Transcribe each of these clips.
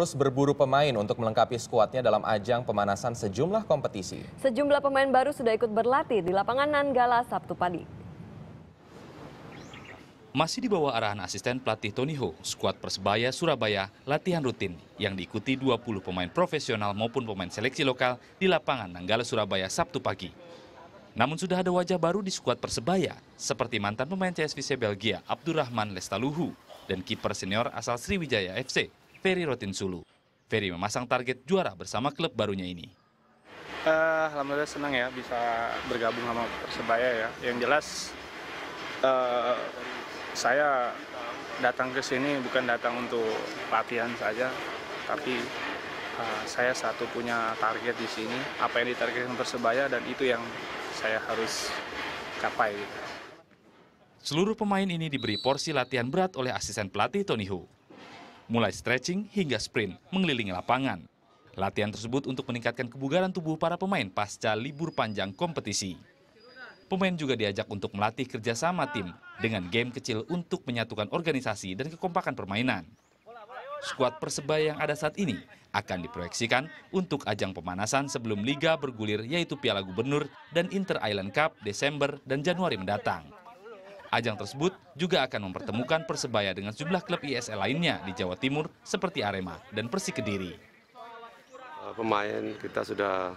terus berburu pemain untuk melengkapi skuadnya dalam ajang pemanasan sejumlah kompetisi. Sejumlah pemain baru sudah ikut berlatih di lapangan Nanggala Sabtu pagi. Masih di bawah arahan asisten pelatih Tony Ho, skuad Persebaya Surabaya latihan rutin yang diikuti 20 pemain profesional maupun pemain seleksi lokal di lapangan Nanggala Surabaya Sabtu pagi. Namun sudah ada wajah baru di skuad Persebaya, seperti mantan pemain CSVC Belgia Abdurrahman Lestaluhu dan kiper senior asal Sriwijaya FC ferry Rotin Sulu, ferry memasang target juara bersama klub barunya ini Uh, Alhamdulillah senang ya bisa bergabung sama Persebaya ya. Yang jelas uh, saya datang ke sini bukan datang untuk latihan saja, tapi uh, saya satu punya target di sini. Apa yang ditargetkan Persebaya dan itu yang saya harus capai. Seluruh pemain ini diberi porsi latihan berat oleh asisten pelatih Tony Hu mulai stretching hingga sprint mengelilingi lapangan. Latihan tersebut untuk meningkatkan kebugaran tubuh para pemain pasca libur panjang kompetisi. Pemain juga diajak untuk melatih kerjasama tim dengan game kecil untuk menyatukan organisasi dan kekompakan permainan. Skuad Persebaya yang ada saat ini akan diproyeksikan untuk ajang pemanasan sebelum liga bergulir yaitu Piala Gubernur dan Inter Island Cup Desember dan Januari mendatang ajang tersebut juga akan mempertemukan persebaya dengan sejumlah klub isl lainnya di jawa timur seperti arema dan persik kediri eh, pemain kita sudah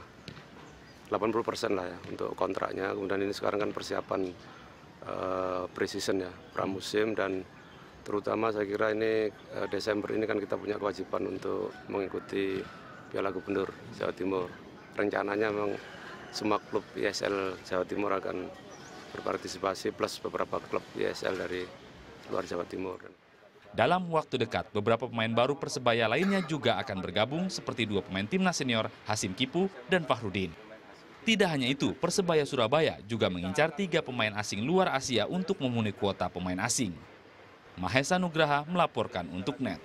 80 persen lah ya untuk kontraknya. Kemudian ini sekarang kan persiapan uh, eh, season ya pramusim dan terutama saya kira ini uh, Desember ini kan kita punya kewajiban untuk mengikuti Piala Gubernur Jawa Timur. Rencananya memang semua klub ISL Jawa Timur akan berpartisipasi plus beberapa klub ISL dari luar Jawa Timur. Dalam waktu dekat, beberapa pemain baru Persebaya lainnya juga akan bergabung seperti dua pemain timnas senior Hasim Kipu dan Fahrudin. Tidak hanya itu, Persebaya Surabaya juga mengincar tiga pemain asing luar Asia untuk memenuhi kuota pemain asing. Mahesa Nugraha melaporkan untuk NET.